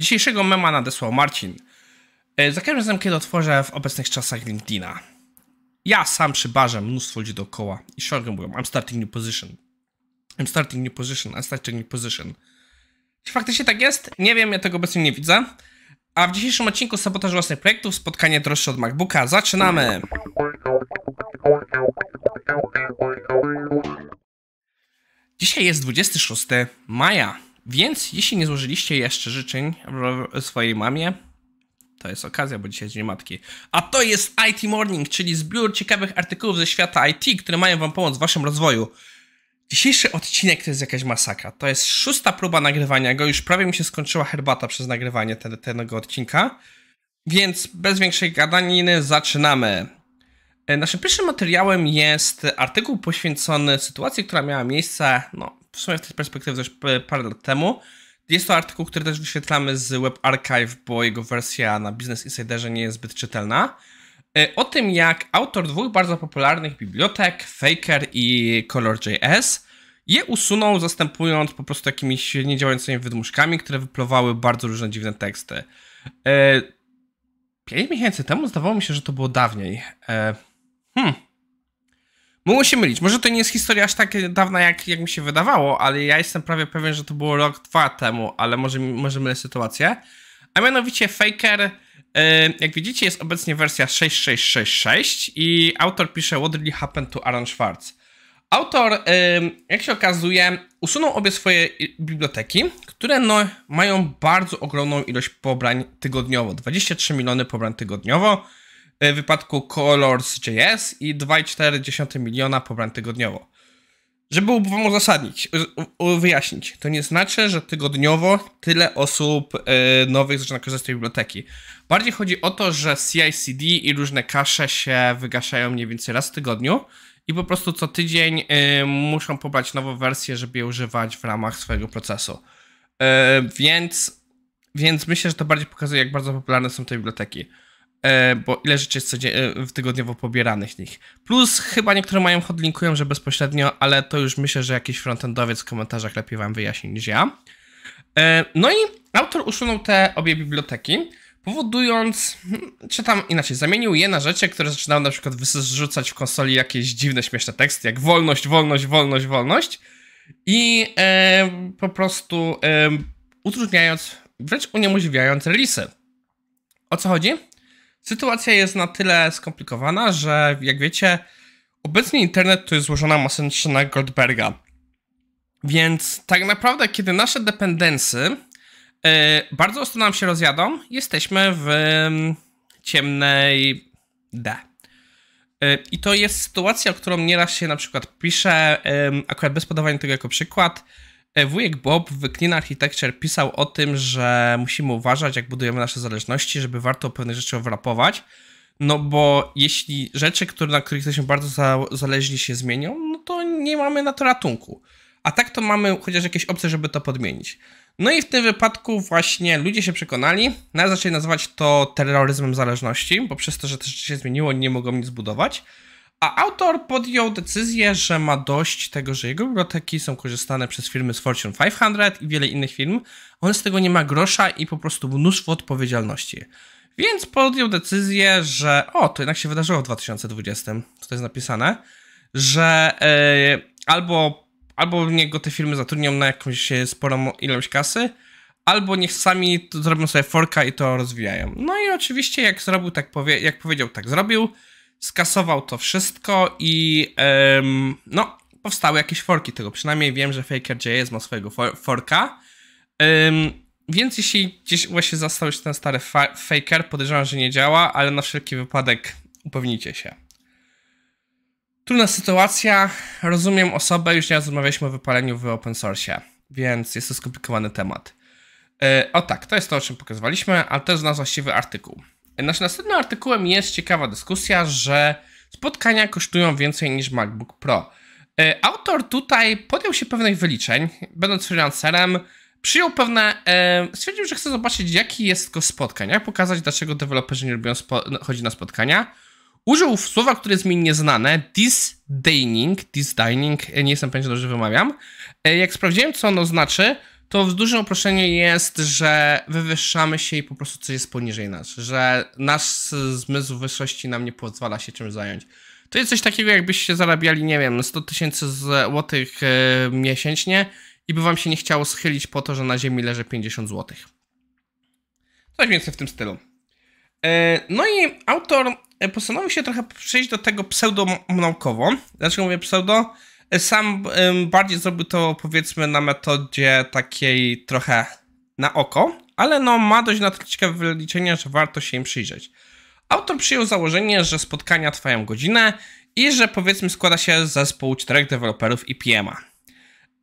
Dzisiejszego mema nadesłał Marcin. E, za każdym razem, kiedy otworzę w obecnych czasach LinkedIna, ja sam przybarzę mnóstwo ludzi dookoła i szorgę mówią, I'm starting new position. I'm starting new position, I'm starting new position. Czy faktycznie tak jest? Nie wiem, ja tego obecnie nie widzę. A w dzisiejszym odcinku sabotaż własnych projektów, spotkanie droższe od MacBooka. Zaczynamy! Dzisiaj jest 26 maja więc jeśli nie złożyliście jeszcze życzeń swojej mamie, to jest okazja, bo dzisiaj jest Dzień Matki. A to jest IT Morning, czyli zbiór ciekawych artykułów ze świata IT, które mają Wam pomóc w Waszym rozwoju. Dzisiejszy odcinek to jest jakaś masakra. To jest szósta próba nagrywania go. Już prawie mi się skończyła herbata przez nagrywanie tego odcinka. Więc bez większej gadaniny zaczynamy. E, naszym pierwszym materiałem jest artykuł poświęcony sytuacji, która miała miejsce no, w sumie z tej perspektywy też parę lat temu. Jest to artykuł, który też wyświetlamy z Web Archive, bo jego wersja na Business Insiderze nie jest zbyt czytelna. E, o tym, jak autor dwóch bardzo popularnych bibliotek, Faker i Color.js, je usunął, zastępując po prostu jakimiś niedziałającymi wydmuszkami, które wyplowały bardzo różne dziwne teksty. E, pięć miesięcy temu zdawało mi się, że to było dawniej. E, hmm, Mogło się mylić. Może to nie jest historia aż tak dawna, jak, jak mi się wydawało, ale ja jestem prawie pewien, że to było rok, dwa temu, ale może, może mylę sytuację. A mianowicie Faker, y, jak widzicie, jest obecnie wersja 6666 i autor pisze What really happened to Aaron Schwartz? Autor, y, jak się okazuje, usunął obie swoje biblioteki, które no, mają bardzo ogromną ilość pobrań tygodniowo. 23 miliony pobrań tygodniowo w e, wypadku Colors.js i 2,4 miliona pobrań tygodniowo. Żeby wam uzasadnić, wyjaśnić, to nie znaczy, że tygodniowo tyle osób e, nowych zaczyna korzystać z tej biblioteki. Bardziej chodzi o to, że CI/CD i różne kasze się wygaszają mniej więcej raz w tygodniu i po prostu co tydzień e, muszą pobrać nową wersję, żeby je używać w ramach swojego procesu. Więc, więc myślę, że to bardziej pokazuje, jak bardzo popularne są te biblioteki. E, bo ile rzeczy jest e, w tygodniowo pobieranych nich. Plus chyba niektóre mają hodlinkują, że bezpośrednio, ale to już myślę, że jakiś frontendowiec w komentarzach lepiej wam wyjaśni niż ja. E, no i autor usunął te obie biblioteki, powodując, hmm, czy tam inaczej, zamienił je na rzeczy, które zaczynały na przykład wyrzucać w konsoli jakieś dziwne, śmieszne teksty, jak wolność, wolność, wolność, wolność i e, po prostu e, utrudniając, wręcz uniemożliwiając releasy. O co chodzi? Sytuacja jest na tyle skomplikowana, że jak wiecie, obecnie internet to jest złożona maseczna Goldberga. Więc tak naprawdę, kiedy nasze dependencje yy, bardzo ostro nam się rozjadą, jesteśmy w yy, ciemnej D. E, I to jest sytuacja, o którą nieraz się na przykład pisze, akurat bez podawania tego jako przykład, E, wujek Bob w Clean Architecture pisał o tym, że musimy uważać, jak budujemy nasze zależności, żeby warto pewne rzeczy overlapować, no bo jeśli rzeczy, które, na których jesteśmy bardzo zależni się zmienią, no to nie mamy na to ratunku. A tak to mamy chociaż jakieś opcje, żeby to podmienić. No i w tym wypadku właśnie ludzie się przekonali, nawet no zaczęli nazywać to terroryzmem zależności, bo przez to, że te rzeczy się zmieniło, nie mogą nic zbudować. A autor podjął decyzję, że ma dość tego, że jego biblioteki są korzystane przez firmy z Fortune 500 i wiele innych firm. On z tego nie ma grosza i po prostu mnóstwo odpowiedzialności. Więc podjął decyzję, że o, to jednak się wydarzyło w 2020, tutaj jest napisane, że yy, albo, albo niech go te firmy zatrudnią na jakąś sporą ilość kasy, albo niech sami zrobią sobie forka i to rozwijają. No i oczywiście jak zrobił, tak powie, jak powiedział, tak zrobił skasował to wszystko i um, no, powstały jakieś forki tego. Przynajmniej wiem, że Faker.js ma swojego forka. Um, więc jeśli gdzieś właśnie zastał już ten stary fa Faker, podejrzewam, że nie działa, ale na wszelki wypadek upewnijcie się. Trudna sytuacja, rozumiem osobę, już nie rozmawialiśmy o wypaleniu w open source, więc jest to skomplikowany temat. Yy, o tak, to jest to, o czym pokazywaliśmy, ale to jest nasz właściwy artykuł. Naszym następnym artykułem jest ciekawa dyskusja, że spotkania kosztują więcej niż MacBook Pro. E, autor tutaj podjął się pewnych wyliczeń, będąc freelancerem, przyjął pewne. E, stwierdził, że chce zobaczyć, jaki jest koszt spotkań, jak pokazać, dlaczego deweloperzy nie lubią no, chodzi na spotkania. Użył słowa, które jest mi nieznane, disdaining, disdaining, e, nie jestem pewien, czy dobrze wymawiam. Jak sprawdziłem, co ono znaczy, to w dużym uproszczeniu jest, że wywyższamy się i po prostu coś jest poniżej nas, że nasz zmysł wyższości nam nie pozwala się czym zająć. To jest coś takiego, jakbyście zarabiali, nie wiem, 100 tysięcy złotych yy, miesięcznie i by wam się nie chciało schylić po to, że na ziemi leży 50 złotych. Coś więcej w tym stylu. Yy, no i autor e, postanowił się trochę przejść do tego pseudo-naukowo. Dlaczego mówię pseudo? Sam bardziej zrobił to powiedzmy na metodzie takiej trochę na oko, ale no ma dość na troszeczkę wyliczenia, że warto się im przyjrzeć. Autor przyjął założenie, że spotkania trwają godzinę i że powiedzmy składa się z zespołu czterech deweloperów i PM-a.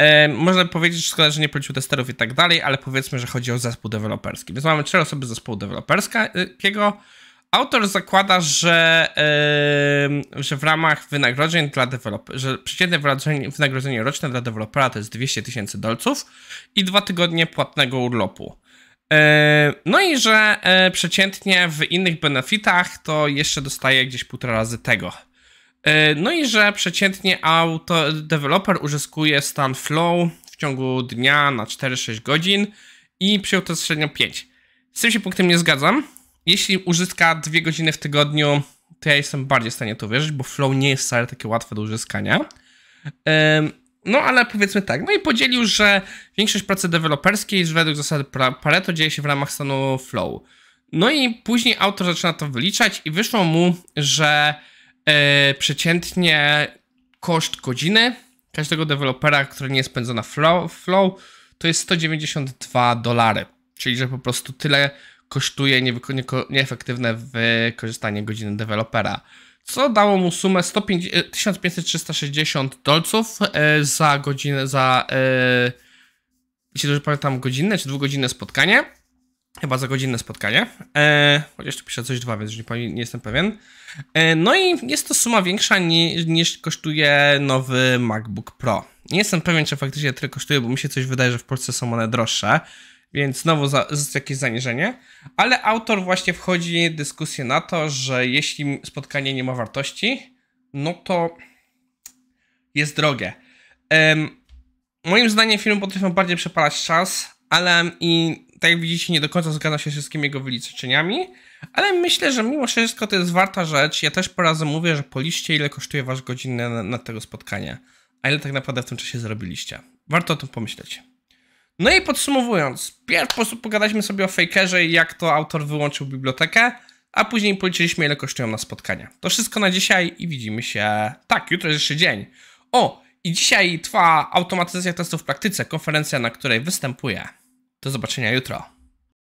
Yy, można powiedzieć, że szkoda, że nie policzył testerów i tak dalej, ale powiedzmy, że chodzi o zespół deweloperski. Więc mamy cztery osoby z zespołu deweloperskiego, y, Autor zakłada, że, yy, że w ramach wynagrodzeń dla dewelopera, że przeciętne wynagrodzenie roczne dla dewelopera to jest 200 tysięcy dolców i dwa tygodnie płatnego urlopu. no i że e, przeciętnie w innych benefitach to jeszcze dostaje gdzieś półtora razy tego. No i że przeciętnie auto, deweloper uzyskuje stan flow w ciągu dnia na 4-6 godzin i przyjął to średnio 5. Z tym się punktem nie zgadzam jeśli uzyska dwie godziny w tygodniu, to ja jestem bardziej w stanie to wierzyć, bo flow nie jest wcale takie łatwe do uzyskania. No ale powiedzmy tak, no i podzielił, że większość pracy deweloperskiej według zasady Pareto dzieje się w ramach stanu flow. No i później autor zaczyna to wyliczać i wyszło mu, że e, przeciętnie koszt godziny każdego dewelopera, który nie jest na flow, flow to jest 192 dolary. Czyli, że po prostu tyle kosztuje nieefektywne wykorzystanie godziny dewelopera, co dało mu sumę 150, 1560 e, dolców e, za godzinę, za, e, jeśli dobrze pamiętam, godzinne czy dwugodzinne spotkanie. Chyba za godzinne spotkanie. E, chociaż tu pisze coś dwa, więc nie, nie jestem pewien. E, no i jest to suma większa niż kosztuje nowy MacBook Pro. Nie jestem pewien, czy faktycznie tyle kosztuje, bo mi się coś wydaje, że w Polsce są one droższe więc znowu za, jakieś zaniżenie, ale autor właśnie wchodzi w dyskusję na to, że jeśli spotkanie nie ma wartości, no to jest drogie. Um, moim zdaniem filmy potrafią bardziej przepalać czas, ale i tak jak widzicie, nie do końca zgadza się z wszystkimi jego wyliczeniami, ale myślę, że mimo wszystko to jest warta rzecz. Ja też po razem mówię, że policzcie, ile kosztuje wasz godzinę na, na tego spotkania, a ile tak naprawdę w tym czasie zrobiliście. Warto o tym pomyśleć. No i podsumowując, pierwszy sposób pogadaliśmy sobie o fakerze i jak to autor wyłączył bibliotekę, a później policzyliśmy ile kosztują na spotkania. To wszystko na dzisiaj i widzimy się. Tak, jutro jest jeszcze dzień. O, i dzisiaj trwa automatyzacja testów w praktyce, konferencja, na której występuję. Do zobaczenia jutro.